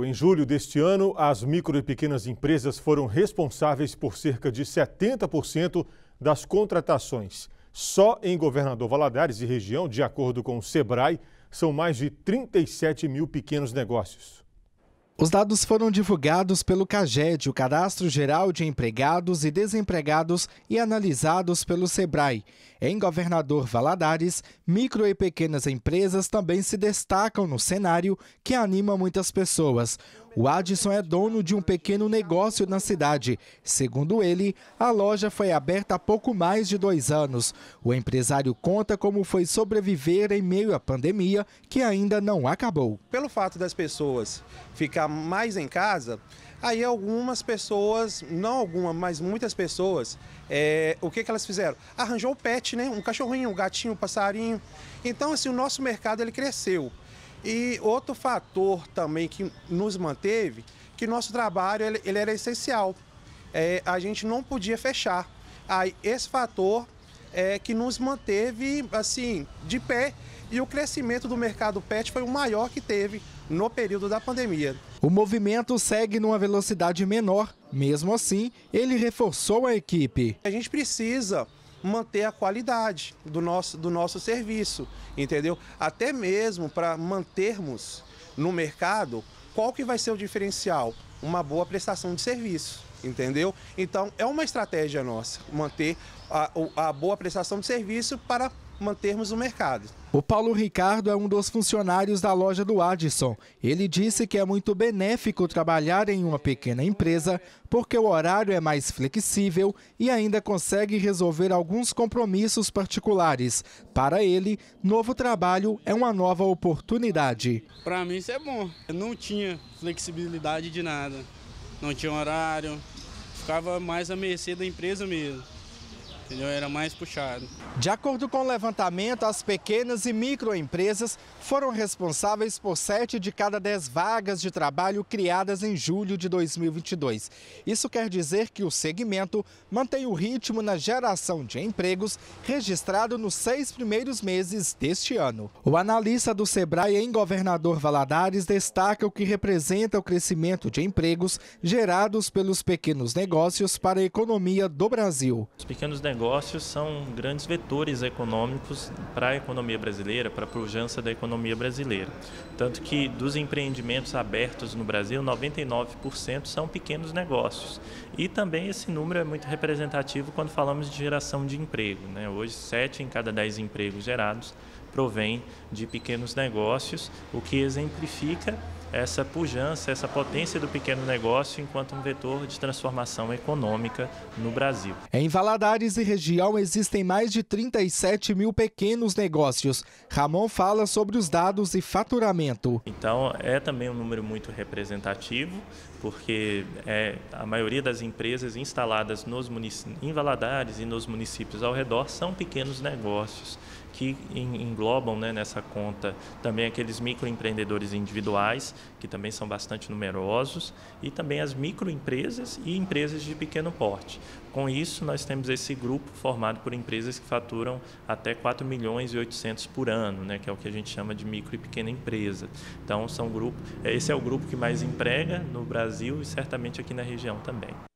Em julho deste ano, as micro e pequenas empresas foram responsáveis por cerca de 70% das contratações. Só em Governador Valadares e região, de acordo com o SEBRAE, são mais de 37 mil pequenos negócios. Os dados foram divulgados pelo CAGED, o Cadastro Geral de Empregados e Desempregados, e analisados pelo SEBRAE. Em Governador Valadares, micro e pequenas empresas também se destacam no cenário que anima muitas pessoas. O Adson é dono de um pequeno negócio na cidade. Segundo ele, a loja foi aberta há pouco mais de dois anos. O empresário conta como foi sobreviver em meio à pandemia, que ainda não acabou. Pelo fato das pessoas ficar mais em casa, aí algumas pessoas, não algumas, mas muitas pessoas, é, o que, que elas fizeram? Arranjou o pet, né? Um cachorrinho, um gatinho, um passarinho. Então, assim, o nosso mercado ele cresceu. E outro fator também que nos manteve, que nosso trabalho ele, ele era essencial. É, a gente não podia fechar. Aí, esse fator é que nos manteve assim de pé e o crescimento do mercado pet foi o maior que teve no período da pandemia. O movimento segue numa velocidade menor, mesmo assim, ele reforçou a equipe. A gente precisa manter a qualidade do nosso, do nosso serviço, entendeu? Até mesmo para mantermos no mercado qual que vai ser o diferencial? Uma boa prestação de serviço, entendeu? Então é uma estratégia nossa manter a, a boa prestação de serviço para mantermos o mercado. O Paulo Ricardo é um dos funcionários da loja do Adson. Ele disse que é muito benéfico trabalhar em uma pequena empresa porque o horário é mais flexível e ainda consegue resolver alguns compromissos particulares. Para ele, novo trabalho é uma nova oportunidade. Para mim isso é bom. Eu não tinha flexibilidade de nada. Não tinha horário. Ficava mais à mercê da empresa mesmo entendeu? Era mais puxado. De acordo com o levantamento, as pequenas e microempresas foram responsáveis por 7 de cada 10 vagas de trabalho criadas em julho de 2022. Isso quer dizer que o segmento mantém o ritmo na geração de empregos registrado nos seis primeiros meses deste ano. O analista do Sebrae em Governador Valadares destaca o que representa o crescimento de empregos gerados pelos pequenos negócios para a economia do Brasil. Os pequenos negócios são grandes vetores econômicos para a economia brasileira, para a pujança da economia brasileira. Tanto que dos empreendimentos abertos no Brasil, 99% são pequenos negócios. E também esse número é muito representativo quando falamos de geração de emprego. Né? Hoje, 7 em cada 10 empregos gerados provém de pequenos negócios, o que exemplifica essa pujança, essa potência do pequeno negócio enquanto um vetor de transformação econômica no Brasil. Em Valadares e região existem mais de 37 mil pequenos negócios. Ramon fala sobre os dados e faturamento. Então é também um número muito representativo, porque é, a maioria das empresas instaladas nos em Valadares e nos municípios ao redor são pequenos negócios que englobam né, nessa conta também aqueles microempreendedores individuais, que também são bastante numerosos, e também as microempresas e empresas de pequeno porte. Com isso, nós temos esse grupo formado por empresas que faturam até 4 milhões e 800 por ano, né, que é o que a gente chama de micro e pequena empresa. Então, são grupo, esse é o grupo que mais emprega no Brasil e certamente aqui na região também.